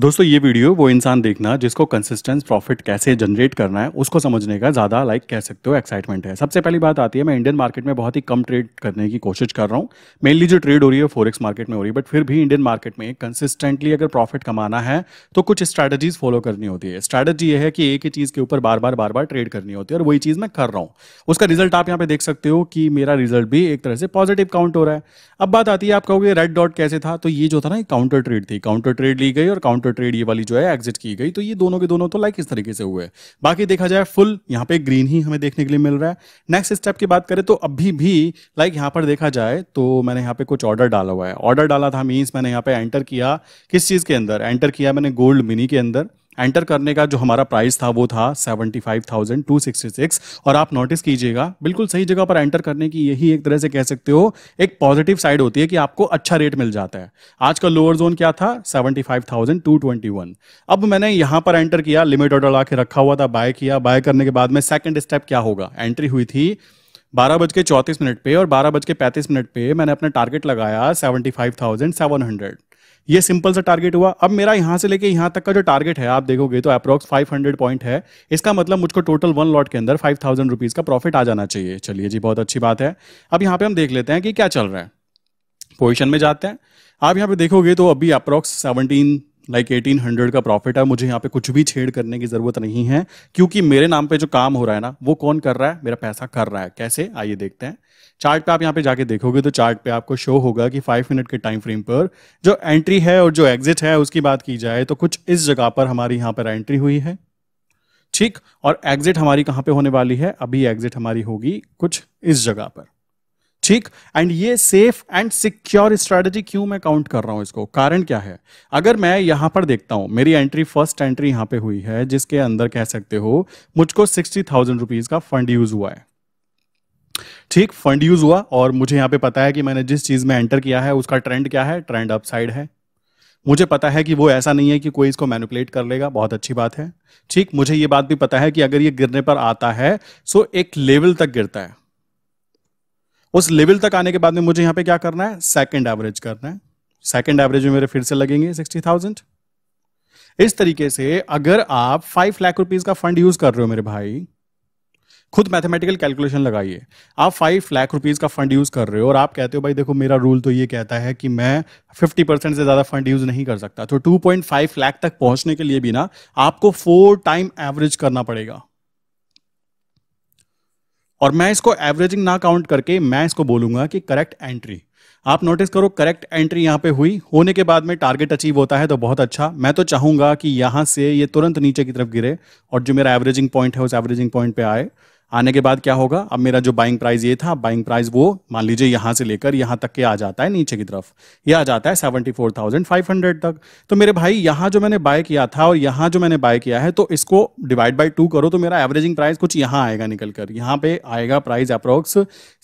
दोस्तों ये वीडियो वो इंसान देखना जिसको कंसिस्टेंस प्रॉफिट कैसे जनरेट करना है उसको समझने का ज़्यादा लाइक कह सकते हो एक्साइटमेंट है सबसे पहली बात आती है मैं इंडियन मार्केट में बहुत ही कम ट्रेड करने की कोशिश कर रहा हूँ मेनली जो ट्रेड हो रही है फोरेक्स मार्केट में हो रही है बट फिर भी इंडियन मार्केट में कंसिस्टेंटली अगर प्रॉफिट कमाना है तो कुछ स्ट्रैटेजीज फॉलो करनी होती है स्ट्रैटेजी ये है कि एक ही चीज़ के ऊपर बार बार बार बार ट्रेड करनी होती है और वही चीज़ मैं कर रहा हूँ उसका रिजल्ट आप यहाँ पे देख सकते हो कि मेरा रिजल्ट भी एक तरह से पॉजिटिव काउंट हो रहा है अब बात आती है आप कहोगे रेड डॉट कैसे था तो ये जो था ना काउंटर ट्रेड थी काउंटर ट्रेड ली गई और काउंटर पे ट्रेड ये वाली जो है एग्जिट की गई तो ये दोनों के दोनों तो लाइक इस तरीके से हुए बाकी देखा जाए फुल यहाँ पे ग्रीन ही हमें देखने के लिए मिल रहा है नेक्स्ट स्टेप की बात करें तो अभी भी लाइक यहाँ पर देखा जाए तो मैंने यहाँ पे कुछ ऑर्डर डाला हुआ है ऑर्डर डाला था मीन्स मैंने यहाँ पे एंटर किया किस चीज के अंदर एंटर किया मैंने गोल्ड मिनी के अंदर एंटर करने का जो हमारा प्राइस था वो था seventy five thousand two sixty six और आप नोटिस कीजिएगा बिल्कुल सही जगह पर एंटर करने की यही एक तरह से कह सकते हो एक पॉजिटिव साइड होती है कि आपको अच्छा रेट मिल जाता है आज का लोअर जोन क्या था seventy five thousand two twenty one अब मैंने यहाँ पर एंटर किया लिमिट ऑर्डर ला के रखा हुआ था बाय किया बाय करने के बाद में सेकेंड स्टेप क्या होगा एंट्री हुई थी बारह बज के चौंतीस मिनट पे और बारह बज के पैंतीस मिनट पे मैंने अपना टारगेट लगाया seventy five thousand seven hundred ये सिंपल सा टारगेट हुआ अब मेरा यहां से लेके यहां तक का जो टारगेट है आप देखोगे तो अप्रोक्स 500 पॉइंट है इसका मतलब मुझको टोटल वन लॉट के अंदर फाइव थाउजेंड रुपीज़ का प्रॉफिट आ जाना चाहिए चलिए जी बहुत अच्छी बात है अब यहाँ पे हम देख लेते हैं कि क्या चल रहा है पोजिशन में जाते हैं आप यहाँ पे देखोगे तो अभी approx seventeen like eighteen hundred का प्रॉफिट है मुझे यहाँ पे कुछ भी छेड़ करने की ज़रूरत नहीं है क्योंकि मेरे नाम पे जो काम हो रहा है ना वो कौन कर रहा है मेरा पैसा कर रहा है कैसे आइए देखते हैं चार्ट पे आप यहाँ पे जाके देखोगे तो चार्ट पे आपको शो होगा कि फाइव मिनट के टाइम फ्रेम पर जो एंट्री है और जो एग्जिट है उसकी बात की जाए तो कुछ इस जगह पर हमारी यहाँ पर एंट्री हुई है ठीक और एग्जिट हमारी कहाँ पे होने वाली है अभी एग्जिट हमारी होगी कुछ इस जगह पर ठीक एंड ये सेफ एंड सिक्योर स्ट्रेटजी क्यों मैं काउंट कर रहा हूं इसको कारण क्या है अगर मैं यहां पर देखता हूं मेरी एंट्री फर्स्ट एंट्री यहां पे हुई है जिसके अंदर कह सकते हो मुझको सिक्सटी थाउजेंड रुपीज का फंड यूज हुआ है ठीक फंड यूज हुआ और मुझे यहां पे पता है कि मैंने जिस चीज में एंटर किया है उसका ट्रेंड क्या है ट्रेंड अपसाइड है मुझे पता है कि वो ऐसा नहीं है कि कोई इसको मैनुपलेट कर लेगा बहुत अच्छी बात है ठीक मुझे ये बात भी पता है कि अगर ये गिरने पर आता है सो एक लेवल तक गिरता है उस लेवल तक आने के बाद में मुझे यहां पे क्या करना है सेकंड एवरेज करना है सेकंड एवरेज में मेरे फिर से लगेंगे सिक्सटी थाउजेंड इस तरीके से अगर आप फाइव लाख रुपीज का फंड यूज कर रहे हो मेरे भाई खुद मैथमेटिकल कैलकुलेशन लगाइए आप फाइव लाख रुपीज का फंड यूज कर रहे हो और आप कहते हो भाई देखो मेरा रूल तो ये कहता है कि मैं फिफ्टी परसेंट से ज्यादा फंड यूज नहीं कर सकता तो टू पॉइंट फाइव लाख तक पहुंचने के लिए भी ना आपको फोर टाइम एवरेज करना पड़ेगा और मैं इसको एवरेजिंग ना काउंट करके मैं इसको बोलूंगा कि करेक्ट एंट्री आप नोटिस करो करेक्ट एंट्री यहां पे हुई होने के बाद में टारगेट अचीव होता है तो बहुत अच्छा मैं तो चाहूंगा कि यहां से ये तुरंत नीचे की तरफ गिरे और जो मेरा एवरेजिंग पॉइंट है उस एवरेजिंग पॉइंट पे आए आने के बाद क्या होगा अब मेरा जो बाइंग प्राइस ये था बाइंग प्राइस वो मान लीजिए यहां से लेकर यहां तक के आ जाता है नीचे की तरफ ये आ जाता है seventy four thousand five hundred तक तो मेरे भाई यहां जो मैंने बाय किया था और यहां जो मैंने बाय किया है तो इसको डिवाइड बाई टू करो तो मेरा एवरेजिंग प्राइस कुछ यहां आएगा निकल कर पर आएगा price approx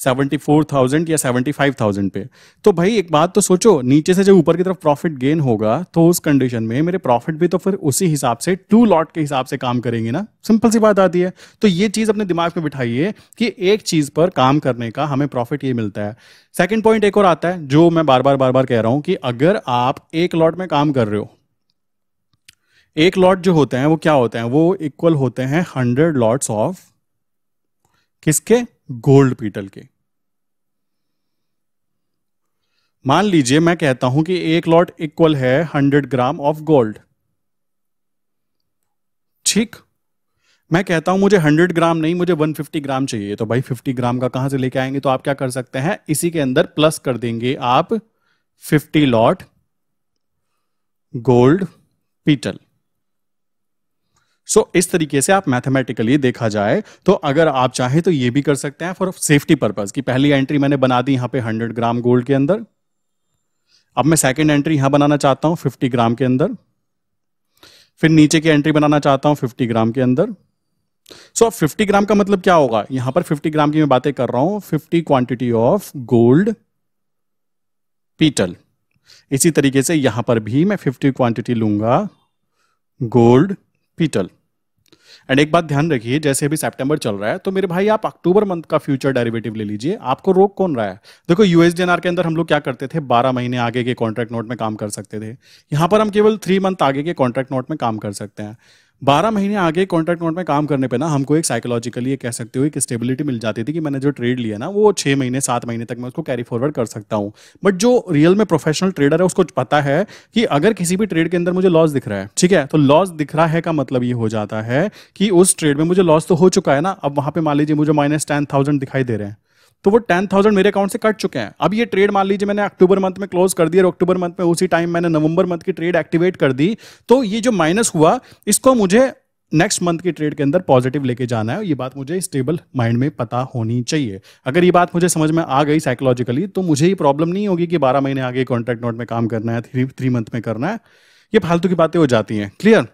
seventy four thousand या सेवेंटी फाइव थाउजेंड पे तो भाई एक बात तो सोचो नीचे से जो ऊपर की तरफ प्रॉफिट गेन होगा तो उस कंडीशन में मेरे प्रॉफिट भी तो फिर उसी हिसाब से टू लॉट के हिसाब से काम करेंगे ना सिंपल सी बात आती है तो ये चीज़ अपने दिमाग में बिठाइए कि एक चीज पर काम करने का हमें प्रॉफिट ये मिलता है सेकेंड पॉइंट एक और आता है जो मैं बार बार बार बार कह रहा हूं कि अगर आप एक लॉट में काम कर रहे हो एक लॉट जो होते हैं वो क्या होते हैं वो इक्वल होते हैं हंड्रेड लॉट्स ऑफ किसके गोल्ड पीटल के मान लीजिए मैं कहता हूं कि एक लॉट इक्वल है हंड्रेड ग्राम ऑफ गोल्ड ठीक मैं कहता हूं मुझे 100 ग्राम नहीं मुझे 150 ग्राम चाहिए तो भाई 50 ग्राम का कहां से लेके आएंगे तो आप क्या कर सकते हैं इसी के अंदर प्लस कर देंगे आप 50 lot gold petal so so, इस तरीके से आप मैथमेटिकली देखा जाए तो अगर आप चाहें तो ये भी कर सकते हैं फॉर सेफ्टी पर्पज की पहली एंट्री मैंने बना दी यहां पे 100 ग्राम गोल्ड के अंदर अब मैं सेकेंड एंट्री यहां बनाना चाहता हूं 50 ग्राम के अंदर फिर नीचे की एंट्री बनाना चाहता हूं 50 ग्राम के अंदर सो so, 50 ग्राम का मतलब क्या होगा यहां पर 50 ग्राम की मैं बातें कर रहा हूं 50 क्वांटिटी ऑफ गोल्ड पीटल इसी तरीके से यहां पर भी मैं 50 क्वांटिटी लूंगा गोल्ड पीटल एंड एक बात ध्यान रखिए जैसे अभी सितंबर चल रहा है तो मेरे भाई आप अक्टूबर मंथ का फ्यूचर डेरिवेटिव ले लीजिए आपको रोक कौन रहा है देखो यूएसडीएनआर के अंदर हम लोग क्या करते थे 12 महीने आगे के कॉन्ट्रैक्ट नोट में काम कर सकते थे यहां पर हम केवल थ्री मंथ आगे के कॉन्ट्रैक्ट नोट में काम कर सकते हैं बारह महीने आगे कॉन्ट्रैक्ट नोट में काम करने पे ना हमको एक साइकोलॉजिकली ये कह सकते हो एक स्टेबिलिटी मिल जाती थी कि मैंने जो ट्रेड लिया ना वो छः महीने सात महीने तक मैं उसको कैरी फॉरवर्ड कर सकता हूँ बट जो रियल में प्रोफेशनल ट्रेडर है उसको पता है कि अगर किसी भी ट्रेड के अंदर मुझे लॉस दिख रहा है ठीक है तो लॉस दिख रहा है का मतलब ये हो जाता है कि उस ट्रेड में मुझे लॉस तो हो चुका है ना अब वहाँ पे मान लीजिए मुझे माइनस टेन थाउजेंड दिखाई दे रहे हैं तो वो टेन थाउजेंड मेरे अकाउंट से कट चुके हैं अब ये ट्रेड मान लीजिए मैंने अक्टूबर मंथ में क्लोज कर दी और अक्टूबर मंथ में उसी टाइम मैंने नवंबर मंथ की ट्रेड एक्टिवेट कर दी तो ये जो माइनस हुआ इसको मुझे नेक्स्ट मंथ की ट्रेड के अंदर पॉजिटिव लेके जाना है ये बात मुझे स्टेबल माइंड में पता होनी चाहिए अगर ये बात मुझे समझ में आ गई साइकोलॉजिकली तो मुझे ये प्रॉब्लम नहीं होगी कि बारह महीने आगे कॉन्ट्रैक्ट नोट में काम करना है थ्री थ्री मंथ में करना है ये फालतू की बातें हो जाती हैं क्लियर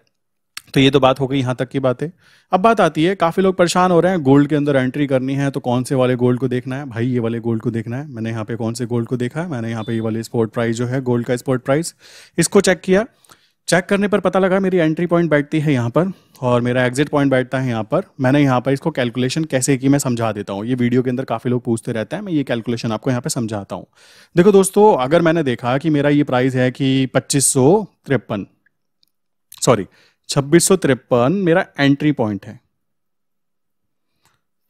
तो ये तो बात हो गई यहाँ तक की बातें अब बात आती है काफ़ी लोग परेशान हो रहे हैं गोल्ड के अंदर एंट्री करनी है तो कौन से वाले गोल्ड को देखना है भाई ये वाले गोल्ड को देखना है मैंने यहाँ पे कौन से गोल्ड को देखा है मैंने यहाँ पे ये वाले स्पोर्ट प्राइस जो है गोल्ड का स्पोर्ट प्राइस इसको चेक किया चेक करने पर पता लगा मेरी एंट्री पॉइंट बैठती है यहाँ पर और मेरा एग्जिट पॉइंट बैठता है यहाँ पर मैंने यहाँ पर इसको कैलकुलेशन कैसे की मैं समझा देता हूँ ये वीडियो के अंदर काफ़ी लोग पूछते रहते हैं मैं ये कैलकुलेशन आपको यहाँ पे समझाता हूँ देखो दोस्तों अगर मैंने देखा कि मेरा ये प्राइस है कि पच्चीस तिरपन सॉरी छब्बीस मेरा एंट्री पॉइंट है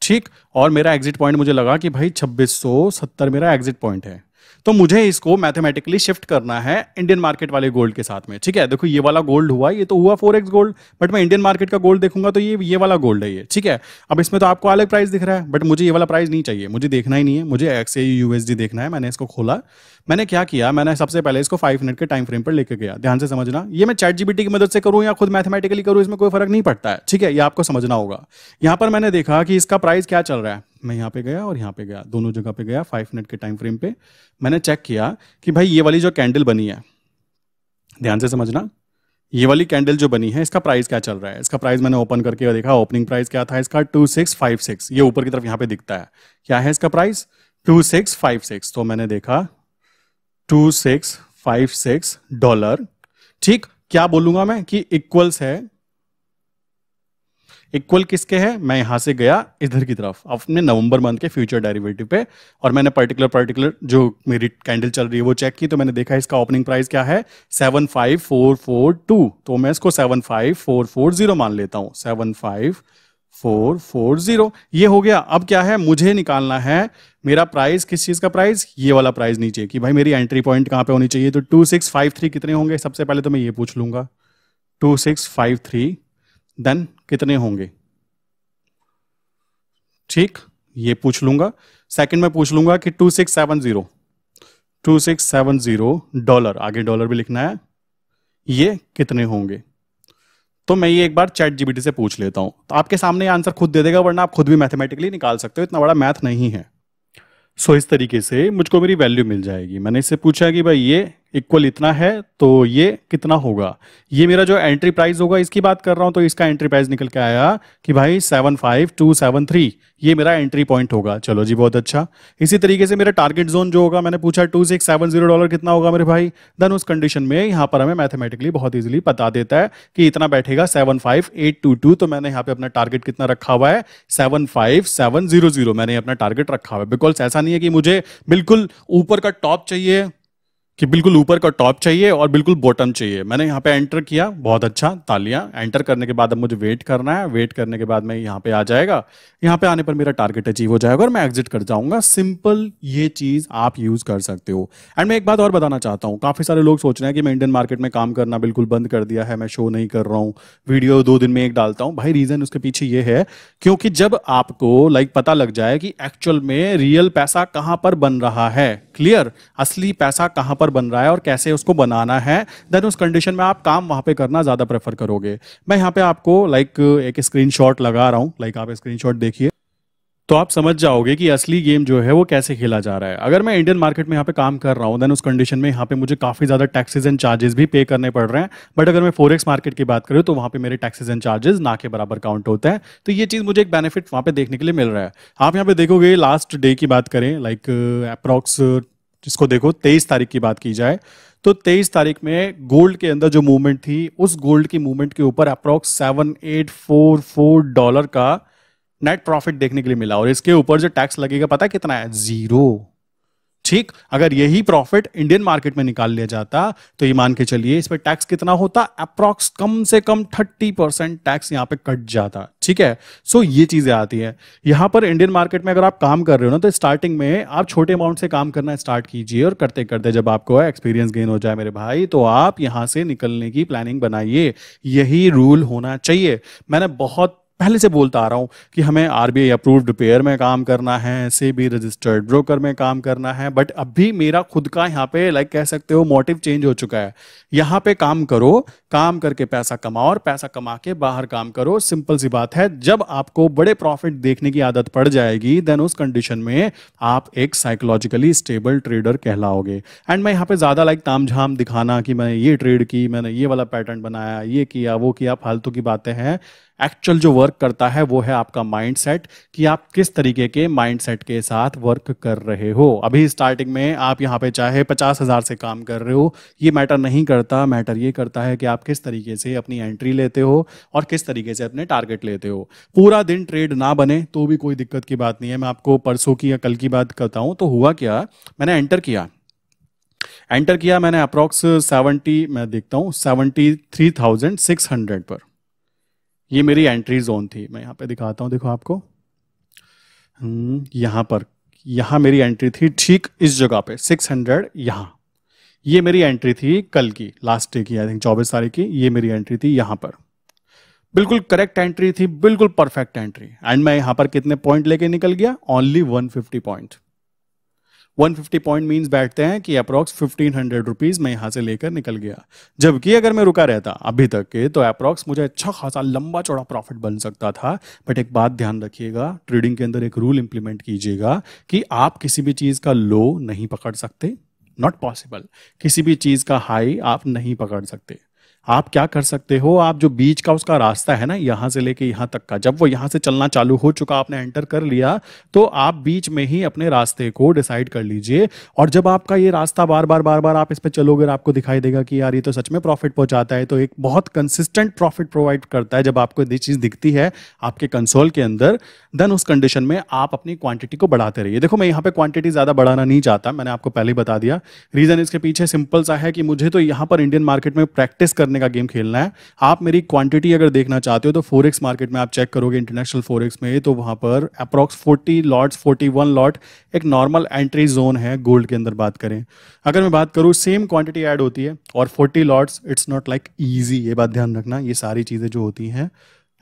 ठीक और मेरा एग्जिट पॉइंट मुझे लगा कि भाई 2670 मेरा एग्जिट पॉइंट है तो मुझे इसको मैथमेटिकली शिफ्ट करना है इंडियन मार्केट वाले गोल्ड के साथ में ठीक है देखो ये वाला गोल्ड हुआ ये तो हुआ फोर एक्स गोल्ड बट मैं इंडियन मार्केट का गोल्ड देखूंगा तो ये ये वाला गोल्ड है ये ठीक है अब इसमें तो आपको अलग प्राइस दिख रहा है बट मुझे ये वाला प्राइस नहीं चाहिए मुझे देखना ही नहीं है मुझे एक्स ए यूएसडी देखना है मैंने इसको खोला मैंने क्या किया मैंने सबसे पहले इसको फाइव मिनट के टाइम फ्रेम पर लेकर गया ध्यान से समझना ये मैं चैट जीबीटी की मदद से करूँ या खुद मैथमेटिकली करूँ इसमें कोई फर्क नहीं पड़ता है ठीक है ये आपको समझना होगा यहाँ पर मैंने देखा कि इसका प्राइस क्या चल रहा है मैं यहाँ पे गया और यहाँ पे गया दोनों जगह पे गया फाइव मिनट के टाइम फ्रेम पे मैंने चेक किया कि भाई ये वाली जो कैंडल बनी है ध्यान से समझना ये वाली कैंडल जो बनी है इसका प्राइस क्या चल रहा है इसका प्राइस मैंने ओपन करके देखा ओपनिंग प्राइस क्या था इसका टू सिक्स फाइव सिक्स ये ऊपर की तरफ यहाँ पे दिखता है क्या है इसका price two six five six तो मैंने देखा two six five six dollar ठीक क्या बोलूंगा मैं कि इक्वल्स है इक्वल किसके है मैं यहाँ से गया इधर की तरफ अपने नवंबर मंथ के फ्यूचर डेरिवेटिव पे और मैंने पर्टिकुलर पर्टिकुलर जो मेरी कैंडल चल रही है वो चेक की तो मैंने देखा इसका ओपनिंग प्राइस क्या है seven five four four two तो मैं इसको seven five four four zero मान लेता हूँ seven five four four zero ये हो गया अब क्या है मुझे निकालना है मेरा प्राइस किस चीज का प्राइस ये वाला प्राइस नीचे कि भाई मेरी एंट्री पॉइंट कहाँ पे होनी चाहिए तो टू सिक्स फाइव थ्री कितने होंगे सबसे पहले तो मैं ये पूछ लूंगा two six five three then कितने होंगे ठीक ये पूछ लूंगा सेकंड में पूछ लूंगा कि two six seven zero two six seven zero dollar आगे डॉलर भी लिखना है ये कितने होंगे तो मैं ये एक बार चैट जीबीटी से पूछ लेता हूं तो आपके सामने आंसर खुद दे देगा वरना आप खुद भी मैथमेटिकली निकाल सकते हो इतना बड़ा मैथ नहीं है सो so, इस तरीके से मुझको मेरी वैल्यू मिल जाएगी मैंने इससे पूछा कि भाई ये इक्वल इतना है तो ये कितना होगा ये मेरा जो एंट्री प्राइस होगा इसकी बात कर रहा हूं तो इसका एंट्री प्राइस निकल के आया कि भाई seven five two seven three ये मेरा एंट्री पॉइंट होगा चलो जी बहुत अच्छा इसी तरीके से मेरा टारगेट जोन जो होगा मैंने पूछा two six seven zero dollar कितना होगा मेरे भाई देन उस कंडीशन में यहाँ पर हमें मैथमेटिकली बहुत ईजिली बता देता है कि इतना बैठेगा seven five eight two two तो मैंने यहाँ पे अपना टारगेट कितना रखा हुआ है seven five seven zero zero मैंने अपना टारगेट रखा हुआ है बिकॉज ऐसा नहीं है कि मुझे बिल्कुल ऊपर का टॉप चाहिए कि बिल्कुल ऊपर का टॉप चाहिए और बिल्कुल बॉटम चाहिए मैंने यहाँ पे एंटर किया बहुत अच्छा तालियां एंटर करने के बाद अब मुझे वेट करना है वेट करने के बाद मैं यहाँ पे आ जाएगा यहाँ पे आने पर मेरा टारगेट अचीव हो जाएगा और मैं एग्जिट कर जाऊंगा सिंपल ये चीज आप यूज कर सकते हो एंड मैं एक बात और बताना चाहता हूँ काफी सारे लोग सोच रहे हैं कि मैं इंडियन मार्केट में काम करना बिल्कुल बंद कर दिया है मैं शो नहीं कर रहा हूँ वीडियो दो दिन में एक डालता हूँ भाई रीजन उसके पीछे ये है क्योंकि जब आपको लाइक पता लग जाए कि एक्चुअल में रियल पैसा कहाँ पर बन रहा है क्लियर असली पैसा कहाँ पर ड्राइवर बन रहा है और कैसे उसको बनाना है देन उस कंडीशन में आप काम वहाँ पे करना ज़्यादा प्रेफर करोगे मैं यहाँ पे आपको लाइक एक स्क्रीन लगा रहा हूँ लाइक आप स्क्रीन देखिए तो आप समझ जाओगे कि असली गेम जो है वो कैसे खेला जा रहा है अगर मैं इंडियन मार्केट में यहाँ पे काम कर रहा हूँ देन उस कंडीशन में यहाँ पे मुझे काफ़ी ज़्यादा टैक्सेस एंड चार्जेस भी पे करने पड़ रहे हैं बट अगर मैं फोरेक्स मार्केट की बात करूँ तो वहाँ पे मेरे टैक्सेस एंड चार्जेस ना के बराबर काउंट होते हैं तो ये चीज़ मुझे एक बेनिफिट वहाँ पे देखने के लिए मिल रहा है आप यहाँ पे देखोगे लास्ट डे की बात करें लाइक अप्रॉक्स जिसको देखो तेईस तारीख की बात की जाए तो तेईस तारीख में गोल्ड के अंदर जो मूवमेंट थी उस गोल्ड की मूवमेंट के ऊपर approx seven eight four four dollar का नेट प्रॉफिट देखने के लिए मिला और इसके ऊपर जो टैक्स लगेगा पता है कितना है जीरो ठीक अगर यही प्रॉफिट इंडियन मार्केट में निकाल लिया जाता तो ये मान के चलिए इस पर टैक्स कितना होता अप्रॉक्स कम से कम थर्टी परसेंट टैक्स यहाँ पे कट जाता ठीक है सो so, ये चीजें आती है यहां पर इंडियन मार्केट में अगर आप काम कर रहे हो ना तो स्टार्टिंग में आप छोटे अमाउंट से काम करना स्टार्ट कीजिए और करते करते जब आपको एक्सपीरियंस गेन हो जाए मेरे भाई तो आप यहां से निकलने की प्लानिंग बनाइए यही रूल होना चाहिए मैंने बहुत पहले से बोलता आ रहा हूँ कि हमें आर आई अप्रूव्ड पेयर में काम करना है से भी रजिस्टर्ड ब्रोकर में काम करना है बट अभी मेरा खुद का यहाँ पे लाइक कह सकते हो मोटिव चेंज हो चुका है यहाँ पे काम करो काम करके पैसा कमाओ और पैसा कमा के बाहर काम करो सिंपल सी बात है जब आपको बड़े प्रॉफिट देखने की आदत पड़ जाएगी देन उस कंडीशन में आप एक साइकोलॉजिकली स्टेबल ट्रेडर कहलाओगे एंड मैं यहाँ पे ज़्यादा लाइक ताम झाम दिखाना कि मैंने ये ट्रेड की मैंने ये वाला पैटर्न बनाया ये किया वो किया फालतू की बातें हैं एक्चुअल जो वर्क करता है वो है आपका माइंडसेट कि आप किस तरीके के माइंडसेट के साथ वर्क कर रहे हो अभी स्टार्टिंग में आप यहाँ पे चाहे पचास हज़ार से काम कर रहे हो ये मैटर नहीं करता मैटर ये करता है कि आप किस तरीके से अपनी एंट्री लेते हो और किस तरीके से अपने टारगेट लेते हो पूरा दिन ट्रेड ना बने तो भी कोई दिक्कत की बात नहीं है मैं आपको परसों की या कल की बात करता हूँ तो हुआ क्या मैंने एंटर किया एंटर किया मैंने अप्रोक्स सेवेंटी मैं देखता हूँ seventy three thousand six hundred पर ये मेरी एंट्री जोन थी मैं यहाँ पे दिखाता हूँ देखो आपको हम्म, यहाँ पर यहाँ मेरी एंट्री थी ठीक इस जगह पे 600 हंड्रेड यहाँ ये मेरी एंट्री थी कल की लास्ट डे की आई थिंक चौबीस तारीख की ये मेरी एंट्री थी यहाँ पर बिल्कुल करेक्ट एंट्री थी बिल्कुल परफेक्ट एंट्री एंड मैं यहाँ पर कितने पॉइंट लेके निकल गया ओनली 150 पॉइंट 150 पॉइंट मीन्स बैठते हैं कि अप्रोक्स 1500 हंड्रेड रुपीज़ मैं यहाँ से लेकर निकल गया जबकि अगर मैं रुका रहता अभी तक के तो अप्रोक्स मुझे अच्छा खासा लंबा चौड़ा प्रॉफिट बन सकता था बट एक बात ध्यान रखिएगा ट्रेडिंग के अंदर एक रूल इंप्लीमेंट कीजिएगा कि आप किसी भी चीज़ का लो नहीं पकड़ सकते नॉट पॉसिबल किसी भी चीज़ का हाई आप नहीं पकड़ सकते आप क्या कर सकते हो आप जो बीच का उसका रास्ता है ना यहाँ से लेके यहाँ तक का जब वो यहाँ से चलना चालू हो चुका आपने एंटर कर लिया तो आप बीच में ही अपने रास्ते को डिसाइड कर लीजिए और जब आपका ये रास्ता बार बार बार बार आप इस पर चलोगे आपको दिखाई देगा कि यार ये तो सच में प्रॉफिट पहुंचाता है तो एक बहुत कंसिस्टेंट प्रॉफिट प्रोवाइड करता है जब आपको ये चीज दिखती है आपके कंसोल के अंदर देन उस कंडीशन में आप अपनी क्वांटिटी को बढ़ाते रहिए देखो मैं यहाँ पे क्वांटिटी ज्यादा बढ़ाना नहीं चाहता मैंने आपको पहले बता दिया रीजन इसके पीछे सिंपल सा है कि मुझे तो यहाँ पर इंडियन मार्केट में प्रैक्टिस करना करने का गेम खेलना है आप मेरी क्वांटिटी अगर देखना चाहते हो तो फोर मार्केट में आप चेक करोगे इंटरनेशनल फोर में तो वहां पर approx forty lots forty lot एक नॉर्मल एंट्री जोन है गोल्ड के अंदर बात करें अगर मैं बात करूँ सेम क्वांटिटी एड होती है और forty lots it's not like easy ये बात ध्यान रखना ये सारी चीज़ें जो होती हैं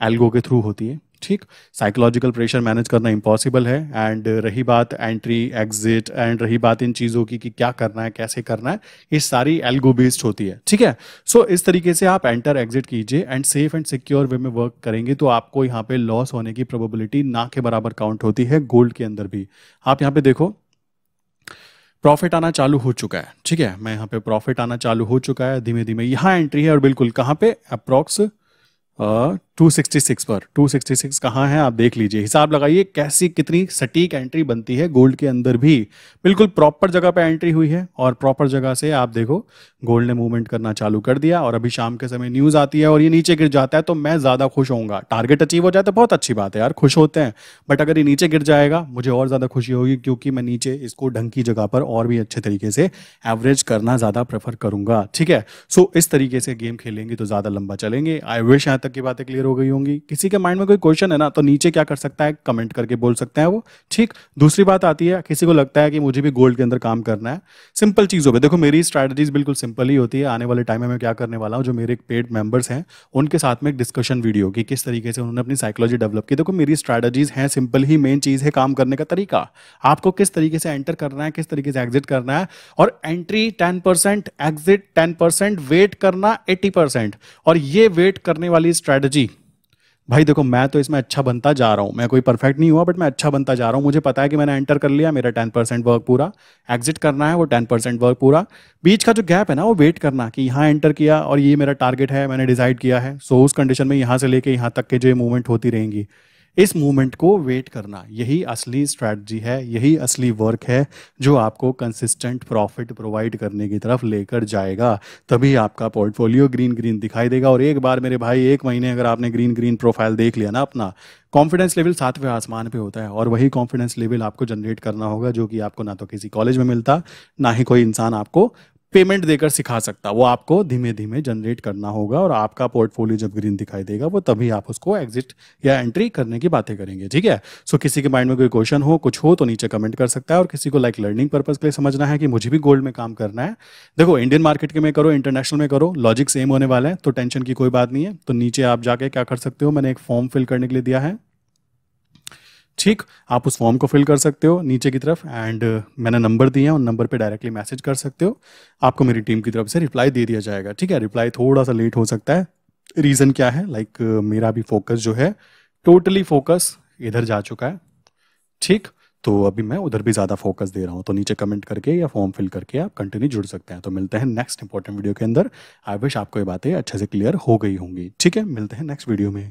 एल्गो के थ्रू होती है ठीक साइकोलॉजिकल प्रेशर मैनेज करना इम्पॉसिबल है एंड रही बात एंट्री एग्जिट एंड रही बात इन चीज़ों की कि क्या करना है कैसे करना है ये सारी एल्गो बेस्ड होती है ठीक है सो so, इस तरीके से आप एंटर एग्जिट कीजिए and safe and secure way में वर्क करेंगे तो आपको यहाँ पे लॉस होने की प्रोबेबिलिटी ना के बराबर काउंट होती है गोल्ड के अंदर भी आप यहाँ पे देखो प्रॉफिट आना चालू हो चुका है ठीक है मैं यहाँ पे प्रॉफिट आना चालू हो चुका है धीमे धीमे यहाँ एंट्री है और बिल्कुल कहाँ पे अप्रॉक्स 266 पर 266 कहाँ है आप देख लीजिए हिसाब लगाइए कैसी कितनी सटीक एंट्री बनती है गोल्ड के अंदर भी बिल्कुल प्रॉपर जगह पर एंट्री हुई है और प्रॉपर जगह से आप देखो गोल्ड ने मूवमेंट करना चालू कर दिया और अभी शाम के समय न्यूज़ आती है और ये नीचे गिर जाता है तो मैं ज़्यादा खुश होऊंगा टारगेट अचीव हो जाए तो बहुत अच्छी बात है यार खुश होते हैं बट अगर ये नीचे गिर जाएगा मुझे और ज़्यादा खुशी होगी क्योंकि मैं नीचे इसको ढंग की जगह पर और भी अच्छे तरीके से एवरेज करना ज़्यादा प्रेफर करूंगा ठीक है सो इस तरीके से गेम खेलेंगे तो ज़्यादा लंबा चलेंगे आई विश यहाँ तक की बातें क्लियर हो गई होंगी किसी के माइंड में कोई क्वेश्चन है ना तो नीचे क्या कर सकता है कमेंट करके बोल सकते हैं वो ठीक दूसरी बात आती है किसी को लगता है कि मुझे भी गोल्ड के अंदर काम करना है सिंपल चीज़ों पर देखो मेरी स्ट्रैटेजीज बिल्कुल सिंपल ही होती है आने वाले टाइम में मैं क्या करने वाला हूँ जो मेरे पेड मेंबर्स हैं उनके साथ में एक डिस्कशन वीडियो की किस तरीके से उन्होंने अपनी साइकोलॉजी डेवलप की देखो मेरी स्ट्रैटेजीज हैं सिंपल ही मेन चीज़ है काम करने का तरीका आपको किस तरीके से एंटर करना है किस तरीके से एग्जिट करना है और entry ten percent exit ten percent wait करना एट्टी परसेंट और ये वेट करने वाली स्ट्रैटेजी भाई देखो मैं तो इसमें अच्छा बनता जा रहा हूँ मैं कोई परफेक्ट नहीं हुआ बट मैं अच्छा बनता जा रहा हूँ मुझे पता है कि मैंने एंटर कर लिया मेरा टेन परसेंट वर्क पूरा एग्जिट करना है वो टेन परसेंट वर्क पूरा बीच का जो गैप है ना वो वेट करना कि यहाँ एंटर किया और ये मेरा टारगेट है मैंने डिसाइड किया है सो उस कंडीशन में यहाँ से लेके यहाँ तक के जो मूवमेंट होती रहेंगी इस मूवमेंट को वेट करना यही असली स्ट्रैटी है यही असली वर्क है जो आपको कंसिस्टेंट प्रॉफिट प्रोवाइड करने की तरफ लेकर जाएगा तभी आपका पोर्टफोलियो ग्रीन ग्रीन दिखाई देगा और एक बार मेरे भाई एक महीने अगर आपने ग्रीन ग्रीन प्रोफाइल देख लिया ना अपना कॉन्फिडेंस लेवल सातवें आसमान पे होता है और वही कॉन्फिडेंस लेवल आपको जनरेट करना होगा जो कि आपको ना तो किसी कॉलेज में मिलता ना ही कोई इंसान आपको पेमेंट देकर सिखा सकता वो आपको धीमे धीमे जनरेट करना होगा और आपका पोर्टफोलियो जब ग्रीन दिखाई देगा वो तभी आप उसको एग्जिट या एंट्री करने की बातें करेंगे ठीक है सो so, किसी के माइंड में कोई क्वेश्चन हो कुछ हो तो नीचे कमेंट कर सकता है और किसी को लाइक लर्निंग पर्पज के लिए समझना है कि मुझे भी गोल्ड में काम करना है देखो इंडियन मार्केट के में करो इंटरनेशनल में करो लॉजिक सेम होने वाला है तो टेंशन की कोई बात नहीं है तो नीचे आप जाके क्या कर सकते हो मैंने एक फॉर्म फिल करने के लिए दिया है ठीक आप उस फॉर्म को फिल कर सकते हो नीचे की तरफ एंड uh, मैंने नंबर दिए हैं उन नंबर पे डायरेक्टली मैसेज कर सकते हो आपको मेरी टीम की तरफ से रिप्लाई दे दिया जाएगा ठीक है रिप्लाई थोड़ा सा लेट हो सकता है रीज़न क्या है लाइक like, uh, मेरा भी फोकस जो है टोटली फोकस इधर जा चुका है ठीक तो अभी मैं उधर भी ज़्यादा फोकस दे रहा हूँ तो नीचे कमेंट करके या फॉर्म फिल करके आप कंटिन्यू जुड़ सकते हैं तो मिलते हैं नेक्स्ट इंपॉर्टेंट वीडियो के अंदर आई विश आपको ये बातें अच्छे से क्लियर हो गई होंगी ठीक है मिलते हैं नेक्स्ट वीडियो में